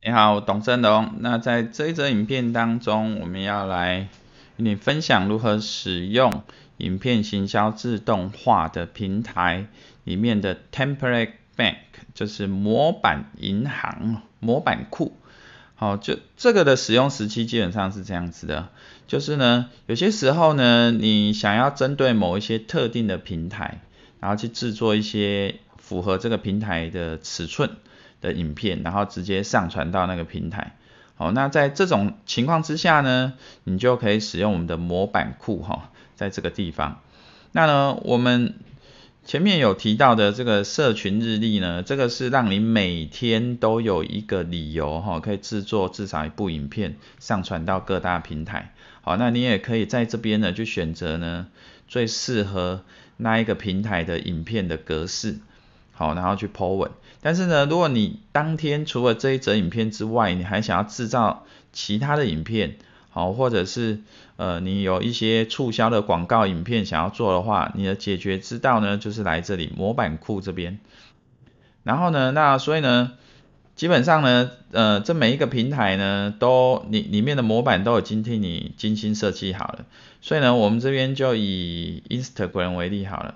你好，董振龙。那在这一则影片当中，我们要来与你分享如何使用影片行销自动化的平台里面的 Template Bank，就是模板银行、模板库。好，就这个的使用时期基本上是这样子的，就是呢，有些时候呢，你想要针对某一些特定的平台，然后去制作一些符合这个平台的尺寸。的影片，然后直接上传到那个平台。好，那在这种情况之下呢，你就可以使用我们的模板库哈，在这个地方。那呢，我们前面有提到的这个社群日历呢，这个是让你每天都有一个理由哈，可以制作至少一部影片上传到各大平台。好，那你也可以在这边呢，去选择呢最适合那一个平台的影片的格式。好，然后去 Po 文。但是呢，如果你当天除了这一则影片之外，你还想要制造其他的影片，好，或者是呃你有一些促销的广告影片想要做的话，你的解决之道呢，就是来这里模板库这边。然后呢，那所以呢，基本上呢，呃，这每一个平台呢，都你里面的模板都已经替你精心设计好了。所以呢，我们这边就以 Instagram 为例好了。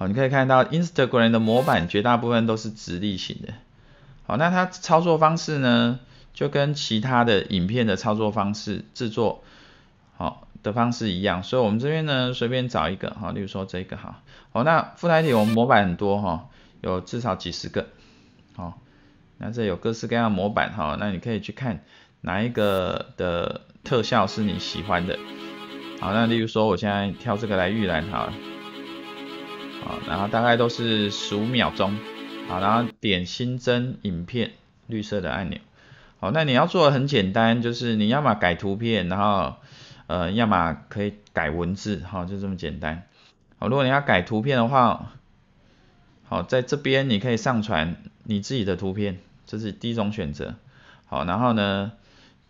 好，你可以看到 Instagram 的模板绝大部分都是直立型的。好，那它操作方式呢，就跟其他的影片的操作方式制作好的方式一样。所以，我们这边呢，随便找一个哈，例如说这个哈。好，那附带体我们模板很多哈，有至少几十个。好，那这有各式各样的模板哈，那你可以去看哪一个的特效是你喜欢的。好，那例如说我现在挑这个来预览了。啊，然后大概都是十五秒钟，啊，然后点新增影片绿色的按钮，好，那你要做的很简单，就是你要么改图片，然后呃，要么可以改文字，好，就这么简单。好，如果你要改图片的话，好，在这边你可以上传你自己的图片，这是第一种选择。好，然后呢，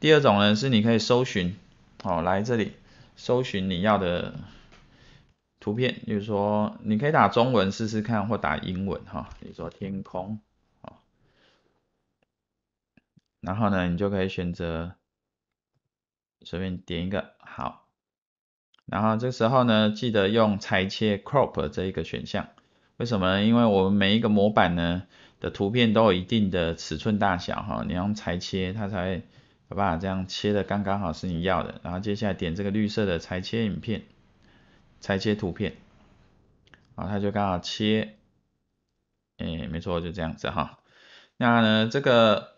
第二种呢是你可以搜寻，好，来这里搜寻你要的。图片，就是说你可以打中文试试看，或打英文哈，比如说天空，啊，然后呢，你就可以选择随便点一个好，然后这时候呢，记得用裁切 Crop 这一个选项，为什么？呢？因为我们每一个模板呢的图片都有一定的尺寸大小哈，你用裁切它才好吧，这样切的刚刚好是你要的，然后接下来点这个绿色的裁切影片。裁切图片，啊，它就刚好切，诶，没错，就这样子哈。那呢，这个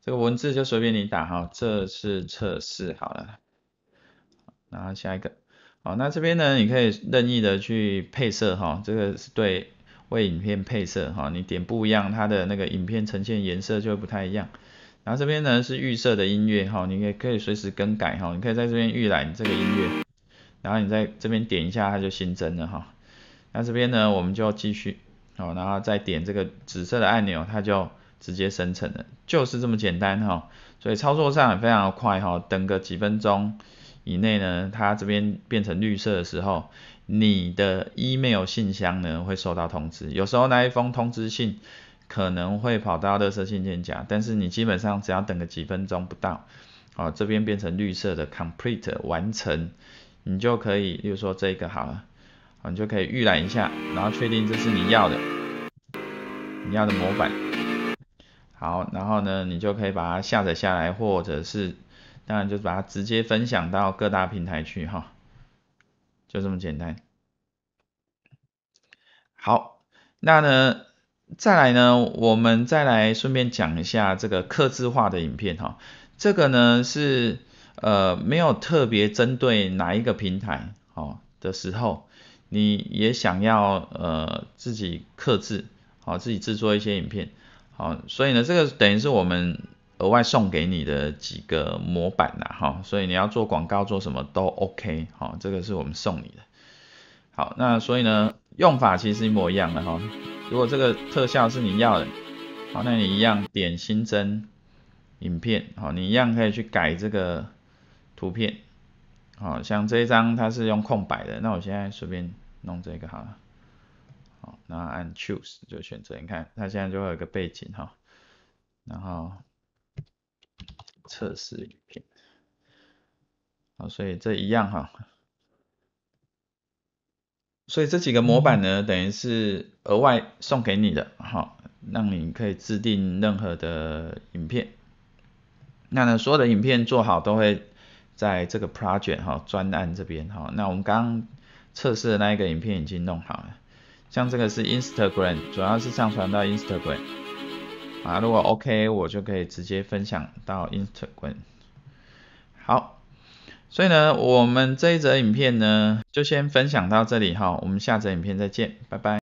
这个文字就随便你打哈，这是测试好了。然后下一个，好，那这边呢，你可以任意的去配色哈，这个是对为影片配色哈，你点不一样，它的那个影片呈现颜色就会不太一样。然后这边呢是预设的音乐哈，你也可以随时更改哈，你可以在这边预览这个音乐。然后你在这边点一下，它就新增了哈。那这边呢，我们就继续，哦，然后再点这个紫色的按钮，它就直接生成了，就是这么简单哈。所以操作上也非常的快哈，等个几分钟以内呢，它这边变成绿色的时候，你的 email 信箱呢会收到通知。有时候那一封通知信可能会跑到垃圾信件夹，但是你基本上只要等个几分钟不到，哦，这边变成绿色的 complete 完成。你就可以，例如说这个好了，你就可以预览一下，然后确定这是你要的，你要的模板。好，然后呢，你就可以把它下载下来，或者是，当然就把它直接分享到各大平台去，哈，就这么简单。好，那呢，再来呢，我们再来顺便讲一下这个刻字化的影片，哈，这个呢是。呃，没有特别针对哪一个平台哦的时候，你也想要呃自己克制，好自己制作一些影片，好，所以呢，这个等于是我们额外送给你的几个模板啦。哈，所以你要做广告做什么都 OK，好，这个是我们送你的。好，那所以呢，用法其实一模一样的哈。如果这个特效是你要的，好，那你一样点新增影片，好，你一样可以去改这个。图片，好像这一张它是用空白的，那我现在随便弄这个好了。好，那按 Choose 就选择，你看，它现在就会有个背景哈。然后测试影片。好，所以这一样哈，所以这几个模板呢，等于是额外送给你的，好，让你可以制定任何的影片。那呢，所有的影片做好都会。在这个 project 哈专案这边哈。那我们刚刚测试的那一个影片已经弄好了，像这个是 Instagram，主要是上传到 Instagram 啊，如果 OK 我就可以直接分享到 Instagram。好，所以呢，我们这一则影片呢就先分享到这里哈，我们下则影片再见，拜拜。